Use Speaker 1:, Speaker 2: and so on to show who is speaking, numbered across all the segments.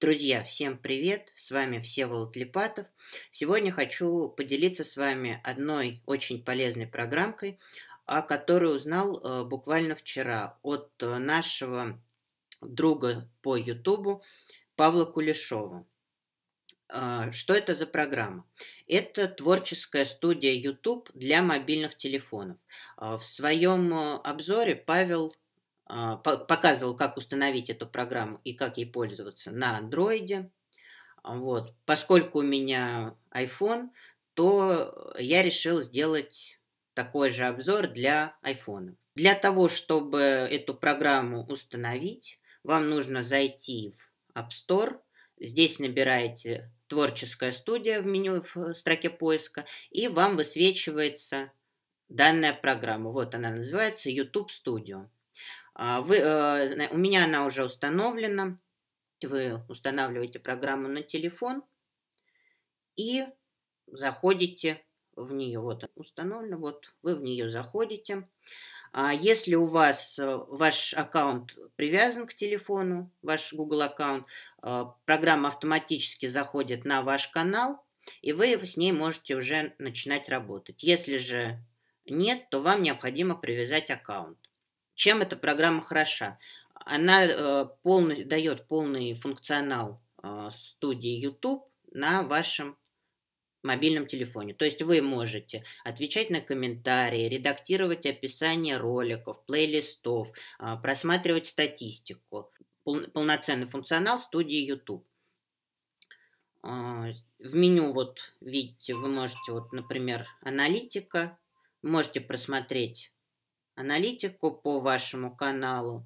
Speaker 1: Друзья, всем привет! С вами Всеволод Липатов. Сегодня хочу поделиться с вами одной очень полезной программкой, о которой узнал э, буквально вчера от э, нашего друга по Ютубу Павла Кулешова. Э, что это за программа? Это творческая студия YouTube для мобильных телефонов. В своем обзоре Павел а, показывал, как установить эту программу и как ей пользоваться на андроиде. Вот. Поскольку у меня iPhone, то я решил сделать такой же обзор для iPhone. Для того, чтобы эту программу установить, вам нужно зайти в App Store. Здесь набираете «Творческая студия» в меню в строке поиска, и вам высвечивается данная программа. Вот она называется YouTube Studio. А, вы, э, у меня она уже установлена. Вы устанавливаете программу на телефон и заходите в нее. Вот установлена. вот вы в нее заходите. А, если у вас э, ваш аккаунт привязан к телефону, ваш Google аккаунт, э, программа автоматически заходит на ваш канал, и вы с ней можете уже начинать работать. Если же нет, то вам необходимо привязать аккаунт. Чем эта программа хороша? Она э, полный, дает полный функционал э, студии YouTube на вашем мобильном телефоне. То есть вы можете отвечать на комментарии, редактировать описание роликов, плейлистов, э, просматривать статистику. Пол, полноценный функционал студии YouTube. Э, в меню вот видите, вы можете вот, например, аналитика, можете просмотреть аналитику по вашему каналу,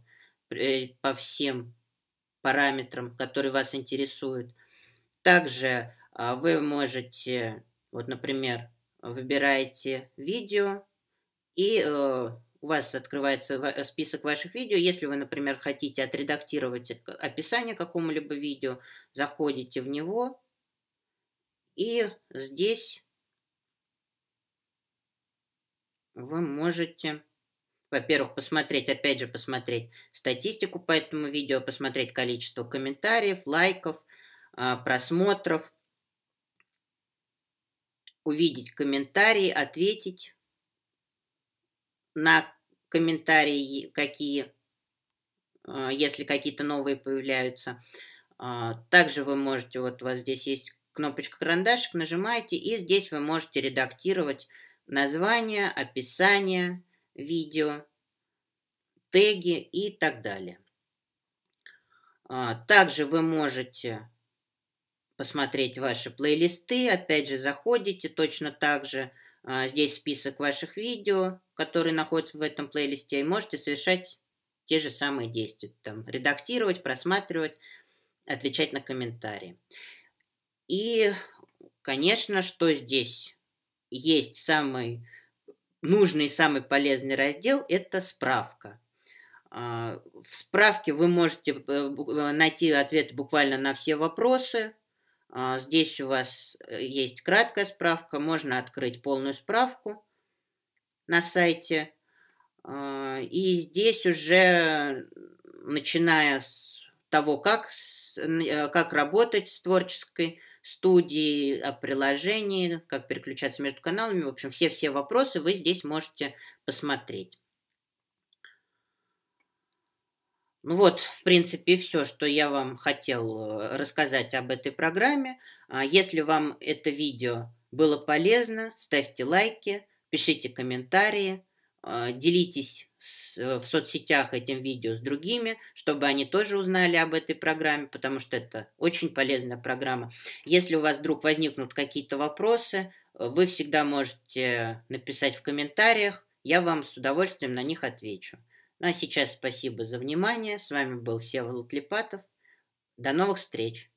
Speaker 1: э, по всем параметрам, которые вас интересуют. Также а, вы можете, вот, например, выбираете видео, и э, у вас открывается список ваших видео. Если вы, например, хотите отредактировать описание какому-либо видео, заходите в него, и здесь вы можете во-первых, посмотреть, опять же, посмотреть статистику по этому видео, посмотреть количество комментариев, лайков, а, просмотров, увидеть комментарии, ответить на комментарии, какие, а, если какие-то новые появляются. А, также вы можете, вот у вас здесь есть кнопочка карандашик, нажимаете, и здесь вы можете редактировать название, описание, видео, теги и так далее. А, также вы можете посмотреть ваши плейлисты. Опять же, заходите точно так же. А, здесь список ваших видео, которые находятся в этом плейлисте, и можете совершать те же самые действия. Там, редактировать, просматривать, отвечать на комментарии. И, конечно, что здесь есть самый нужный и самый полезный раздел – это справка. А, в справке вы можете э, э, найти ответ буквально на все вопросы. А, здесь у вас э, есть краткая справка, можно открыть полную справку на сайте. А, и здесь уже, начиная с того, как, как работать с творческой студии, о приложении, как переключаться между каналами. В общем, все-все вопросы вы здесь можете посмотреть. Ну вот, в принципе, все, что я вам хотел э, рассказать об этой программе. А, если вам это видео было полезно, ставьте лайки, пишите комментарии. А, делитесь с, э, в соцсетях этим видео с другими, чтобы они тоже узнали об этой программе, потому что это очень полезная программа. Если у вас вдруг возникнут какие-то вопросы, э, вы всегда можете написать в комментариях, я вам с удовольствием на них отвечу. Ну а сейчас спасибо за внимание, с вами был Всеволод Липатов, до новых встреч!